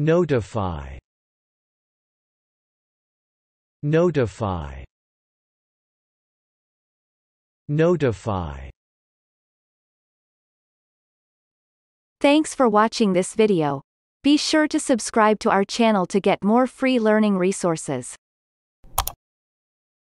Notify Notify Notify Thanks for watching this video. Be sure to subscribe to our channel to get more free learning resources.